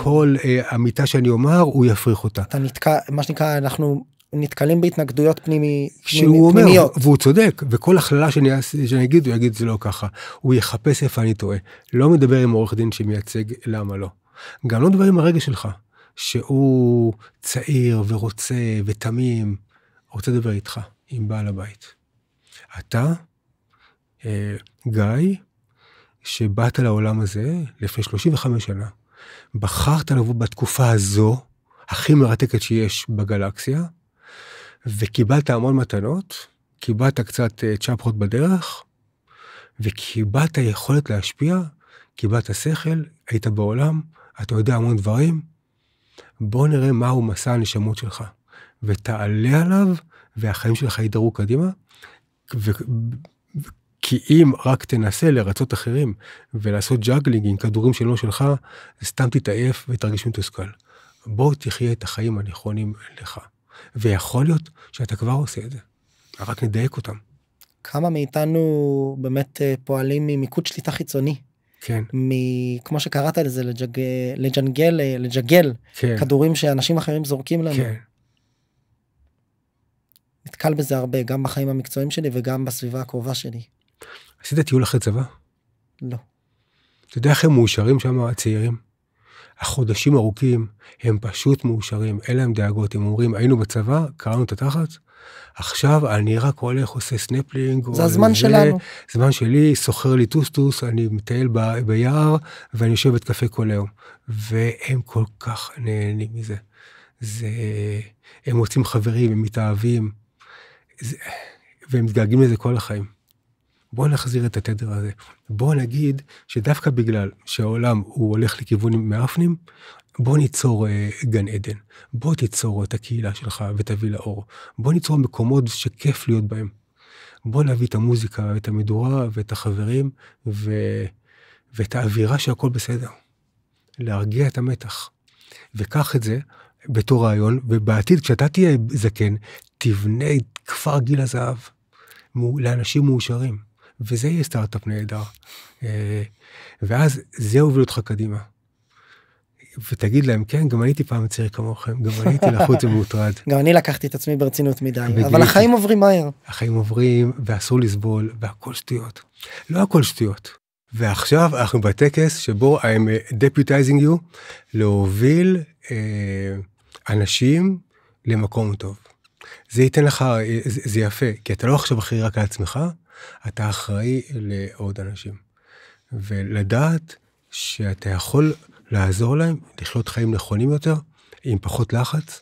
כל אה, אמיתה שאני אומר, הוא יפריך אותה. אתה
נתקע, מה שנקרא, אנחנו נתקלים בהתנגדויות פנימי, שהוא פנימיות.
אומר, והוא צודק, וכל הכללה שאני, שאני אגיד, הוא יגיד זה לא ככה. הוא יחפש איפה אני טועה. לא מדבר עם עורך דין שמייצג למה לא. גם לא מדבר עם הרגש שלך, שהוא צעיר ורוצה ותמים, רוצה לדבר איתך, עם בעל הבית. אתה, אה, גיא, שבאת לעולם הזה לפני 35 שנה, בחרת לבוא בתקופה הזו, הכי מרתקת שיש בגלקסיה, וקיבלת המון מתנות, קיבלת קצת אה, צ'פחות בדרך, וקיבלת יכולת להשפיע, קיבלת שכל, היית בעולם, אתה יודע המון דברים. בוא נראה מהו מסע הנשמות שלך, ותעלה עליו, והחיים שלך ידרו קדימה. ו... כי אם רק תנסה לרצות אחרים ולעשות ג'אגלינג עם כדורים שלא שלך, סתם תתעייף ותרגיש מתוסכל. בוא תחיה את החיים הנכונים לך. ויכול להיות שאתה כבר עושה את זה, רק נדייק אותם.
כמה מאיתנו באמת אה, פועלים ממיקוד שליטה חיצוני. כן. מכמו שקראת לזה, לג'ג... לג'נגל, אה, לג'גל, כן. כדורים שאנשים אחרים זורקים לנו. כן. נתקל בזה הרבה, גם בחיים המקצועיים שלי וגם בסביבה הקרובה שלי. עשית טיול אחרי צבא? לא.
אתה יודע איך הם מאושרים שם הצעירים? החודשים ארוכים, הם פשוט מאושרים, אין להם דאגות, הם אומרים, היינו בצבא, קראנו את התחת, עכשיו אני רק הולך, עושה סנפלינג. זה הזמן זה, שלנו. זמן שלי, סוחר לי טוסטוס, אני מטייל ב, ביער, ואני יושב בית קפה כל היום. והם כל כך נהנים מזה. זה... הם מוצאים חברים, הם מתאהבים, זה, והם מתגעגעים לזה כל החיים. בואו נחזיר את התדר הזה. בואו נגיד שדווקא בגלל שהעולם הוא הולך לכיוונים מאפנים, בוא ניצור אה, גן עדן, בוא תיצור את הקהילה שלך ותביא לאור, בוא ניצור מקומות שכיף להיות בהם. בוא נביא את המוזיקה, ואת המדורה ואת החברים ו... ואת האווירה שהכל בסדר. להרגיע את המתח. וקח את זה בתור רעיון, ובעתיד כשאתה תהיה זקן, תבנה כפר גיל הזהב לאנשים מאושרים. וזה יהיה סטארט-אפ נהדר. אה, ואז זה הוביל אותך קדימה. ותגיד להם, כן, גם הייתי פעם צעיר כמוכם, גם אני הייתי לחוץ ומוטרד.
גם אני לקחתי את עצמי ברצינות מדי, אבל החיים עוברים מהר.
החיים עוברים, ואסור לסבול, והכל שטויות. לא הכל שטויות. ועכשיו אנחנו בטקס שבו I'm deputizing you, להוביל אה, אנשים למקום טוב. זה ייתן לך, אה, זה, זה יפה, כי אתה לא עכשיו אחראי רק על עצמך, אתה אחראי לעוד אנשים. ולדעת שאתה יכול לעזור להם לחיות חיים נכונים יותר, עם פחות לחץ,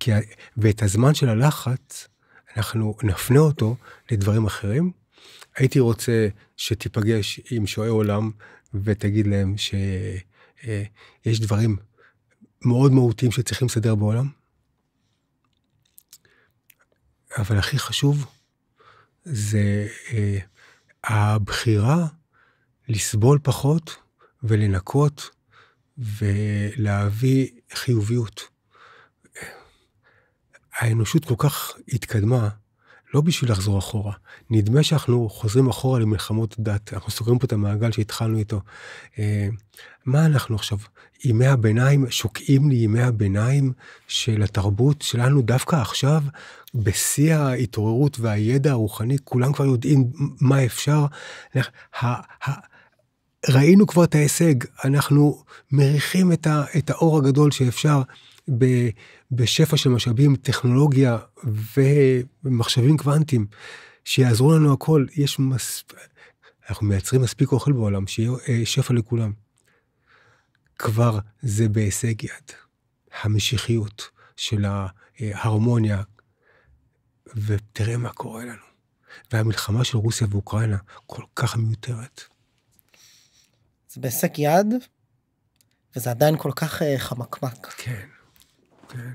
כי, ואת הזמן של הלחץ, אנחנו נפנה אותו לדברים אחרים. הייתי רוצה שתיפגש עם שועי עולם ותגיד להם שיש אה, דברים מאוד מהותיים שצריכים לסדר בעולם. אבל הכי חשוב, זה אה, הבחירה לסבול פחות ולנקות ולהביא חיוביות. האנושות כל כך התקדמה, לא בשביל לחזור אחורה. נדמה שאנחנו חוזרים אחורה למלחמות דת, אנחנו סוגרים פה את המעגל שהתחלנו איתו. אה, מה אנחנו עכשיו, ימי הביניים, שוקעים לי ימי הביניים של התרבות שלנו דווקא עכשיו, בשיא ההתעוררות והידע הרוחני, כולם כבר יודעים מה אפשר. ראינו כבר את ההישג, אנחנו מריחים את, ה, את האור הגדול שאפשר. ב, בשפע של משאבים, טכנולוגיה ומחשבים קוונטיים, שיעזרו לנו הכל. יש מס... אנחנו מייצרים מספיק אוכל בעולם, שיהיה אה, שפע לכולם. כבר זה בהישג יד. המשיחיות של ההרמוניה, ותראה מה קורה לנו. והמלחמה של רוסיה ואוקראינה כל כך מיותרת.
זה בהישג יד, וזה עדיין כל כך אה, חמקמק. כן. כן.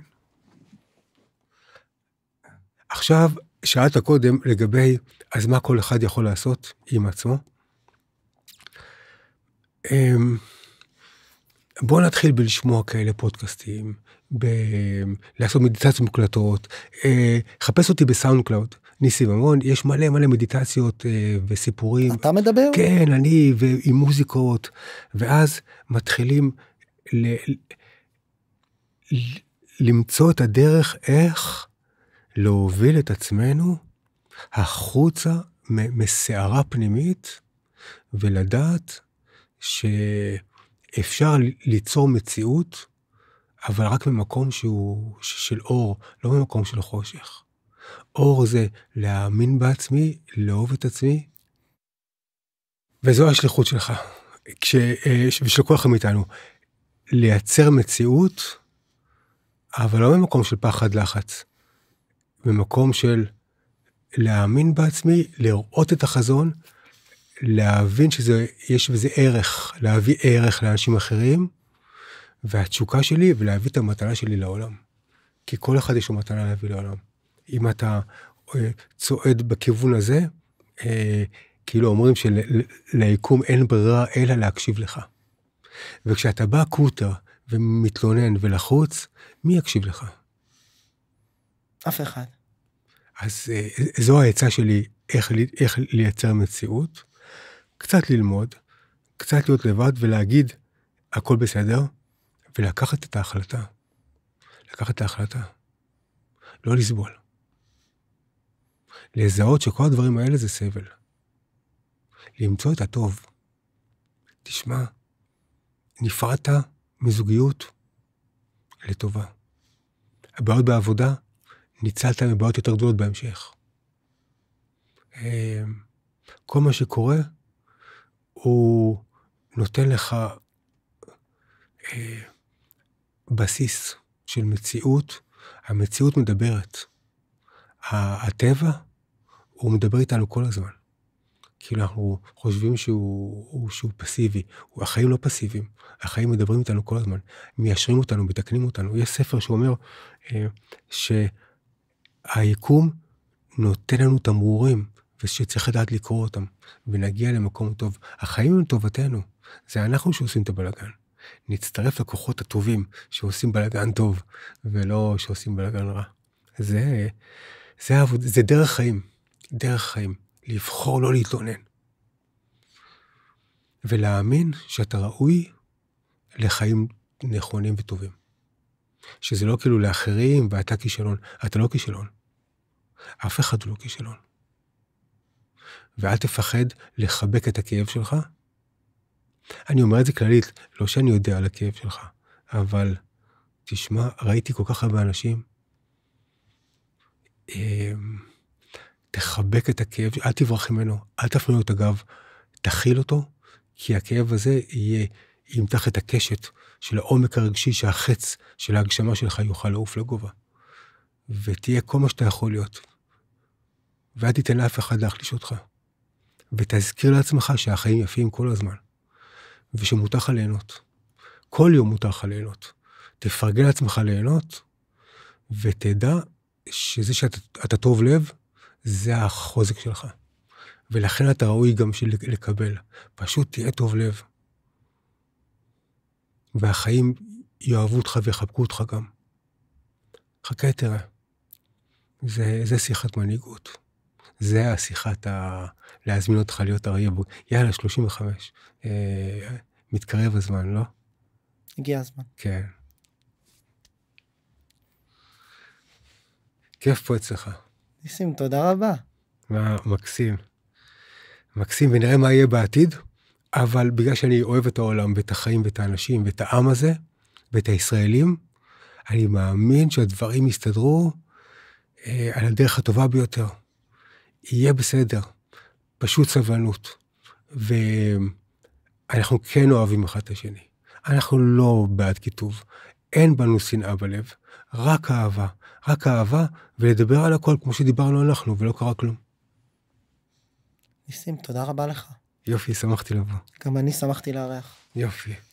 עכשיו, שאלת קודם לגבי, אז מה כל אחד יכול לעשות עם עצמו? אמ, בואו נתחיל בלשמוע כאלה פודקאסטים, ב- לעשות מדיטציות מוקלטות, אה, חפש אותי בסאונד קלאוד, ניסי ממון, יש מלא מלא מדיטציות אה, וסיפורים. אתה מדבר? כן, אני ועם מוזיקות, ואז מתחילים ל- למצוא את הדרך איך להוביל את עצמנו החוצה מסערה פנימית ולדעת שאפשר ליצור מציאות, אבל רק ממקום שהוא של אור, לא ממקום של חושך. אור זה להאמין בעצמי, לאהוב את עצמי, וזו השליחות שלך, כש, אה, ושל כל אחד מאיתנו, לייצר מציאות אבל לא ממקום של פחד לחץ, ממקום של להאמין בעצמי, לראות את החזון, להבין שיש בזה ערך, להביא ערך לאנשים אחרים, והתשוקה שלי ולהביא את המטלה שלי לעולם. כי כל אחד יש לו מטלה להביא לעולם. אם אתה אה, צועד בכיוון הזה, אה, כאילו אומרים שליקום אין ברירה אלא להקשיב לך. וכשאתה בא קוטה ומתלונן ולחוץ, מי יקשיב לך? אף אחד. אז אה, אה, זו העצה שלי, איך, איך לייצר מציאות. קצת ללמוד, קצת להיות לבד ולהגיד, הכל בסדר, ולקחת את ההחלטה. לקחת את ההחלטה. לא לסבול. לזהות שכל הדברים האלה זה סבל. למצוא את הטוב. תשמע, נפרדת מזוגיות, לטובה. הבעיות בעבודה, ניצלת מבעיות יותר גדולות בהמשך. אמ, כל מה שקורה, הוא נותן לך אה, בסיס של מציאות. המציאות מדברת. הטבע, הוא מדבר איתנו כל הזמן. כאילו אנחנו חושבים שהוא, שהוא פסיבי. החיים לא פסיביים, החיים מדברים איתנו כל הזמן, מיישרים אותנו, מתקנים אותנו. יש ספר שאומר אה, שהיקום נותן לנו תמרורים, ושצריך לדעת לקרוא אותם, ונגיע למקום טוב. החיים הם טובתנו, זה אנחנו שעושים את הבלאגן. נצטרף לכוחות הטובים שעושים בלאגן טוב, ולא שעושים בלאגן רע. זה, זה, זה דרך חיים, דרך חיים. לבחור לא להתלונן. ולהאמין שאתה ראוי לחיים נכונים וטובים. שזה לא כאילו לאחרים ואתה כישלון, אתה לא כישלון. אף אחד לא כישלון. ואל תפחד לחבק את הכאב שלך. אני אומר את זה כללית, לא שאני יודע על הכאב שלך, אבל תשמע, ראיתי כל כך הרבה אנשים. אה, תחבק את הכאב, אל תברח ממנו, אל תפריע לו את הגב, תכיל אותו, כי הכאב הזה יהיה, ימתח את הקשת של העומק הרגשי שהחץ של ההגשמה שלך יוכל לעוף לגובה. ותהיה כל מה שאתה יכול להיות. ואל תיתן לאף אחד להחליש אותך. ותזכיר לעצמך שהחיים יפים כל הזמן, ושמותר לך ליהנות. כל יום מותר לך ליהנות. תפרגן לעצמך ליהנות, ותדע שזה שאתה טוב לב, זה החוזק שלך. ולכן אתה ראוי גם של לקבל. פשוט תהיה טוב לב. והחיים יאהבו אותך ויחבקו אותך גם. חכה תראה. זה, זה שיחת מנהיגות. זה השיחת ה... להזמין אותך להיות אריה בו. יאללה, 35. אה, מתקרב הזמן, לא? הגיע הזמן. כן. כיף פה אצלך.
ניסים, תודה רבה.
מקסים. מקסים, ונראה מה יהיה בעתיד, אבל בגלל שאני אוהב את העולם ואת החיים ואת האנשים ואת העם הזה ואת הישראלים, אני מאמין שהדברים יסתדרו אה, על הדרך הטובה ביותר. יהיה בסדר, פשוט סבלנות. ואנחנו כן אוהבים אחד את השני. אנחנו לא בעד קיטוב, אין בנו שנאה בלב, רק אהבה, רק אהבה, ולדבר על הכל כמו שדיברנו אנחנו, ולא קרה כלום.
ניסים, תודה רבה לך.
יופי, שמחתי לבוא.
גם אני שמחתי לארח. יופי.